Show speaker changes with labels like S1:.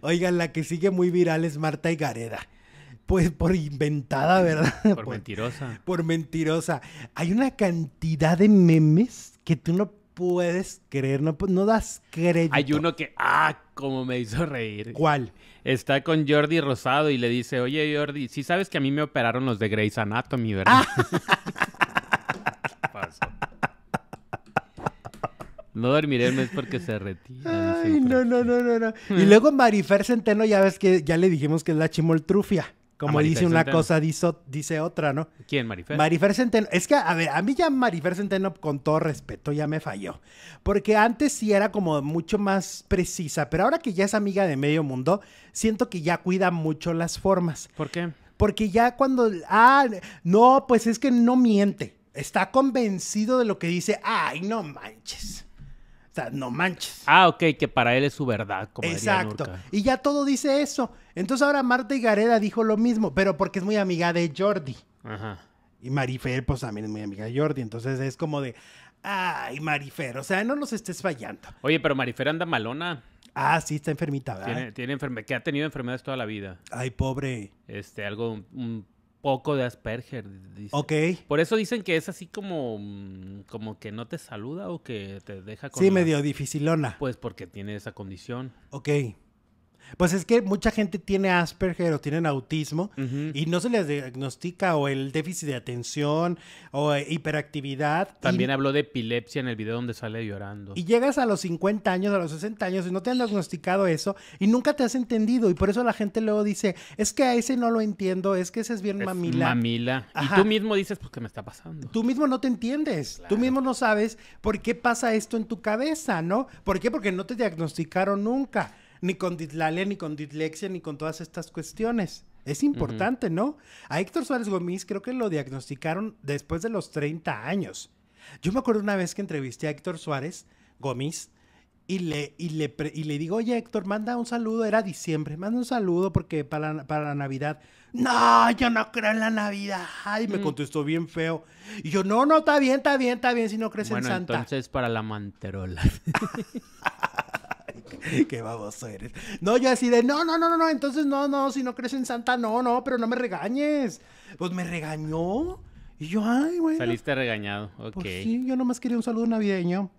S1: Oigan, la que sigue muy viral es Marta Higareda. Pues por inventada, ¿verdad? Por, mentirosa. Por mentirosa. Hay una cantidad de memes que tú no puedes creer, no, das crédito. Hay uno
S2: que, ah, como me hizo reír. ¿Cuál? Está con Jordi Rosado y le dice, oye Jordi, si sabes que a mí me operaron los de Grey's Anatomy, ¿verdad? No dormiré el mes porque se
S1: retira. Ay, no, no, no, no, no. Y luego Marifer Centeno, ya ves que ya le dijimos que es la chimoltrufia. Como dice una cosa, dice otra, ¿no?
S2: ¿Quién, Marifer? Marifer
S1: Centeno. Es que, a ver, a mí ya Marifer Centeno, con todo respeto, ya me falló. Porque antes sí era como mucho más precisa, pero ahora que ya es amiga de medio mundo, siento que ya cuida mucho las formas. ¿Por qué? Porque ya cuando. Ah, no, pues es que no miente. Está convencido de lo que dice. Ay, no manches. O sea, no manches.
S2: Ah, ok, que para él es su verdad. Como Exacto.
S1: y ya todo dice eso. Entonces ahora Marta y Gareda dijo lo mismo, pero porque es muy amiga de Jordi. Ajá. Y Marifer, pues también es muy amiga de Jordi. Entonces es como de, ay, Marifer, o sea, no los estés fallando.
S2: Oye, pero Marifer anda malona.
S1: Ah, sí, está enfermita, Tiene,
S2: tiene que ha tenido enfermedades toda la vida. Ay, pobre. Este, algo, un poco de Asperger. Dice. Ok. Por eso dicen que es así como, mm, como que no te saluda o que te deja con... Sí, medio
S1: dificilona.
S2: Pues porque tiene esa condición.
S1: Ok. Pues es que mucha gente tiene Asperger o tienen autismo y no se les diagnostica o el déficit de atención o eh, hiperactividad. También habló de epilepsia en
S2: el video donde sale llorando. Y
S1: llegas a los 50 años, a los 60 años y no te han diagnosticado eso y nunca te has entendido y por eso la gente luego dice, es que a ese no lo entiendo, es que ese es bien mamila.
S2: Mamila. Y tú mismo dices, pues, ¿qué me está pasando?
S1: Tú mismo no te entiendes, tú mismo no sabes por qué pasa esto en tu cabeza, ¿no? ¿Por qué? Porque no te diagnosticaron nunca ni con dislalia, ni con dislexia, ni con todas estas cuestiones. Es importante, ¿no? A Héctor Suárez Gómez creo que lo diagnosticaron después de los 30 años. Yo me acuerdo una vez que entrevisté a Héctor Suárez Gómez y le, y le, le digo, oye Héctor, manda un saludo, era diciembre, manda un saludo porque para, la, para Navidad. No, yo no creo en la Navidad. Ay, me mm. contestó bien feo. Y yo, no, no, está bien, está bien, está bien, si no crees en Santa.
S2: Entonces para la manterola. Qué baboso eres.
S1: No, yo así de, no, no, no, no, no, entonces no, no, si no crees en Santa, no, no, pero no me regañes. Pues me regañó. Y yo, ay, bueno.
S2: Saliste regañado, ok. Pues
S1: sí, yo nomás quería un saludo navideño.